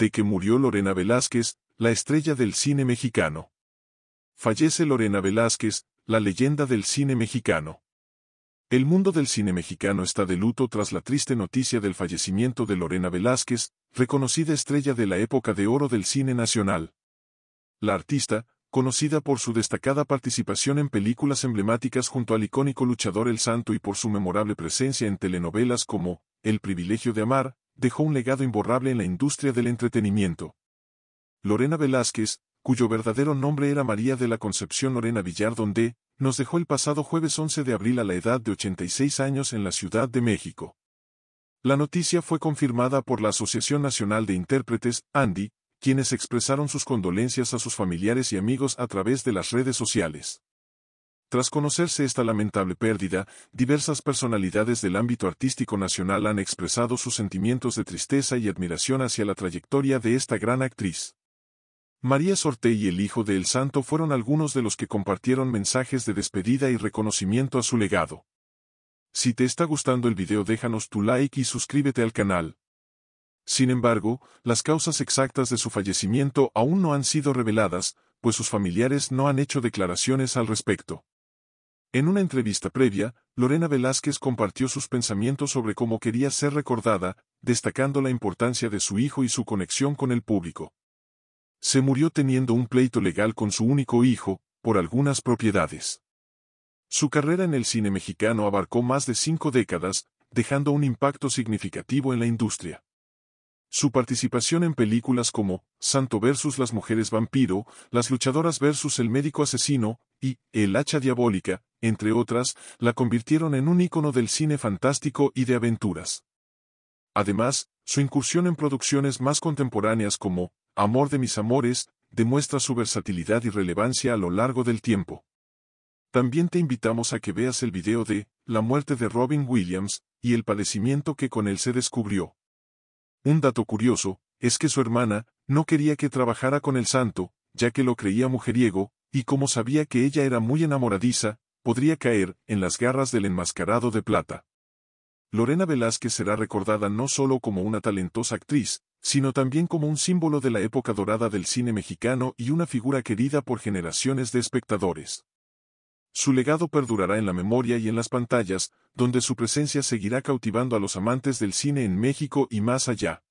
de que murió Lorena Velázquez, la estrella del cine mexicano. Fallece Lorena Velázquez, la leyenda del cine mexicano. El mundo del cine mexicano está de luto tras la triste noticia del fallecimiento de Lorena Velázquez, reconocida estrella de la época de oro del cine nacional. La artista, conocida por su destacada participación en películas emblemáticas junto al icónico luchador El Santo y por su memorable presencia en telenovelas como El privilegio de amar, dejó un legado imborrable en la industria del entretenimiento. Lorena Velázquez, cuyo verdadero nombre era María de la Concepción Lorena donde, nos dejó el pasado jueves 11 de abril a la edad de 86 años en la Ciudad de México. La noticia fue confirmada por la Asociación Nacional de Intérpretes, ANDI, quienes expresaron sus condolencias a sus familiares y amigos a través de las redes sociales. Tras conocerse esta lamentable pérdida, diversas personalidades del ámbito artístico nacional han expresado sus sentimientos de tristeza y admiración hacia la trayectoria de esta gran actriz. María Sorté y el hijo de El Santo fueron algunos de los que compartieron mensajes de despedida y reconocimiento a su legado. Si te está gustando el video déjanos tu like y suscríbete al canal. Sin embargo, las causas exactas de su fallecimiento aún no han sido reveladas, pues sus familiares no han hecho declaraciones al respecto. En una entrevista previa, Lorena Velázquez compartió sus pensamientos sobre cómo quería ser recordada, destacando la importancia de su hijo y su conexión con el público. Se murió teniendo un pleito legal con su único hijo, por algunas propiedades. Su carrera en el cine mexicano abarcó más de cinco décadas, dejando un impacto significativo en la industria. Su participación en películas como Santo versus las mujeres vampiro, Las luchadoras versus el médico asesino y El hacha diabólica entre otras, la convirtieron en un ícono del cine fantástico y de aventuras. Además, su incursión en producciones más contemporáneas como Amor de mis amores, demuestra su versatilidad y relevancia a lo largo del tiempo. También te invitamos a que veas el video de La muerte de Robin Williams y el padecimiento que con él se descubrió. Un dato curioso es que su hermana no quería que trabajara con el santo, ya que lo creía mujeriego, y como sabía que ella era muy enamoradiza, podría caer en las garras del enmascarado de plata. Lorena Velázquez será recordada no solo como una talentosa actriz, sino también como un símbolo de la época dorada del cine mexicano y una figura querida por generaciones de espectadores. Su legado perdurará en la memoria y en las pantallas, donde su presencia seguirá cautivando a los amantes del cine en México y más allá.